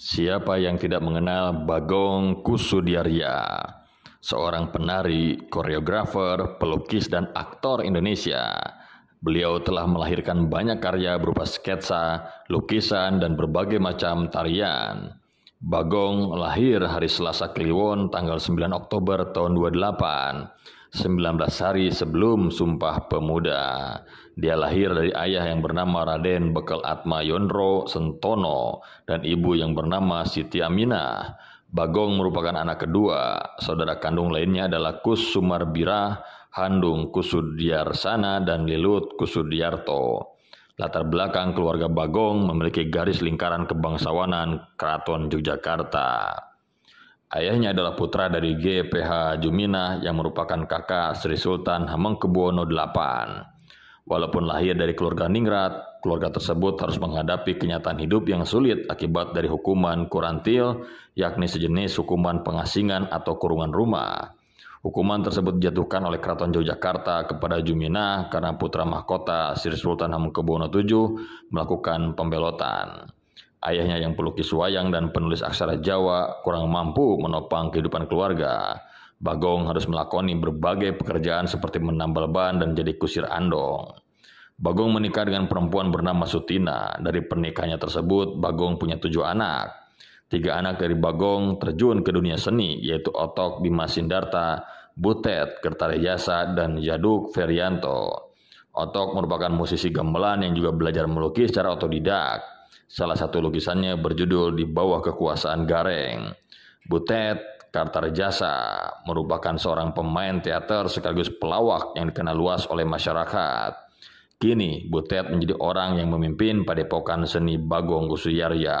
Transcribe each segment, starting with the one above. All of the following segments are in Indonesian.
Siapa yang tidak mengenal Bagong Kusudiarya, seorang penari, koreografer, pelukis, dan aktor Indonesia. Beliau telah melahirkan banyak karya berupa sketsa, lukisan, dan berbagai macam tarian. Bagong lahir hari Selasa Kliwon tanggal 9 Oktober tahun 28, 19 hari sebelum Sumpah Pemuda. Dia lahir dari ayah yang bernama Raden Bekel Atma Yondro Sentono dan ibu yang bernama Siti Aminah. Bagong merupakan anak kedua, saudara kandung lainnya adalah Kus Sumarbira, Handung Kusudiarsana, dan Lilut Kusudiarto. Latar belakang keluarga Bagong memiliki garis lingkaran kebangsawanan Keraton Yogyakarta. Ayahnya adalah putra dari GPH Jumina yang merupakan kakak Sri Sultan Hamengkubuwono VIII. Walaupun lahir dari keluarga ningrat, keluarga tersebut harus menghadapi kenyataan hidup yang sulit akibat dari hukuman kurantil, yakni sejenis hukuman pengasingan atau kurungan rumah. Hukuman tersebut dijatuhkan oleh Keraton Yogyakarta kepada Jumina karena putra mahkota Sri Sultan Hamengkubuwono VII melakukan pembelotan. Ayahnya yang pelukis wayang dan penulis aksara Jawa kurang mampu menopang kehidupan keluarga. Bagong harus melakoni berbagai pekerjaan seperti menambal ban dan jadi kusir andong. Bagong menikah dengan perempuan bernama Sutina. Dari pernikahannya tersebut, Bagong punya tujuh anak. Tiga anak dari Bagong terjun ke dunia seni, yaitu Otok Bima Sindarta, Butet Kertarejasa, dan Yaduk Ferianto. Otok merupakan musisi gamelan yang juga belajar melukis secara otodidak. Salah satu lukisannya berjudul Di Bawah Kekuasaan Gareng. Butet Kartarjasa merupakan seorang pemain teater sekaligus pelawak yang dikenal luas oleh masyarakat. Kini, Butet menjadi orang yang memimpin padepokan seni Bagong Kusuyarya.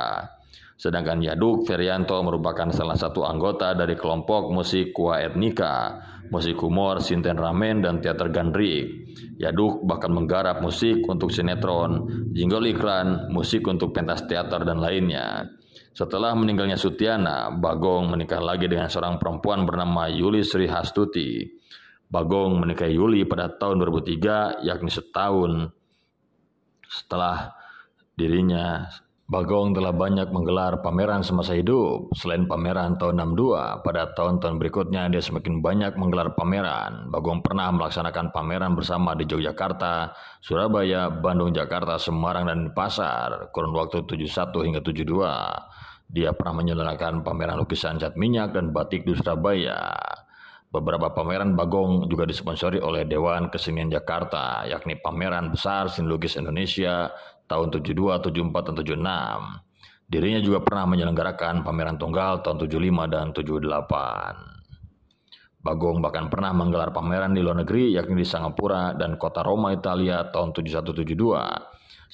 Sedangkan Yaduk Ferianto merupakan salah satu anggota dari kelompok musik Kua Etnika, musik humor Sinten Ramen dan teater Gandrik. Yaduk bahkan menggarap musik untuk sinetron, jingle iklan, musik untuk pentas teater dan lainnya. Setelah meninggalnya Sutiana, Bagong menikah lagi dengan seorang perempuan bernama Yuli Sri Hastuti. Bagong menikahi Yuli pada tahun 2003, yakni setahun setelah dirinya Bagong telah banyak menggelar pameran semasa hidup. Selain pameran tahun 62, pada tahun-tahun berikutnya dia semakin banyak menggelar pameran. Bagong pernah melaksanakan pameran bersama di Yogyakarta, Surabaya, Bandung, Jakarta, Semarang, dan Pasar. Kurun waktu 71 hingga 72. Dia pernah menyelenggarakan pameran lukisan cat minyak dan batik di Surabaya. Beberapa pameran Bagong juga disponsori oleh Dewan Kesenian Jakarta, yakni pameran besar sinologis Indonesia tahun 72, 74, dan 76. Dirinya juga pernah menyelenggarakan pameran tunggal tahun 75 dan 78. Bagong bahkan pernah menggelar pameran di luar negeri yakni di Singapura dan kota Roma, Italia tahun 7172.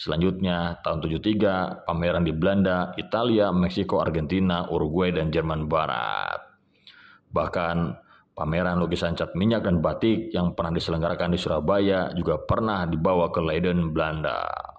Selanjutnya tahun 73 pameran di Belanda, Italia, Meksiko, Argentina, Uruguay dan Jerman Barat. Bahkan Pameran lukisan cat minyak dan batik yang pernah diselenggarakan di Surabaya juga pernah dibawa ke Leiden, Belanda.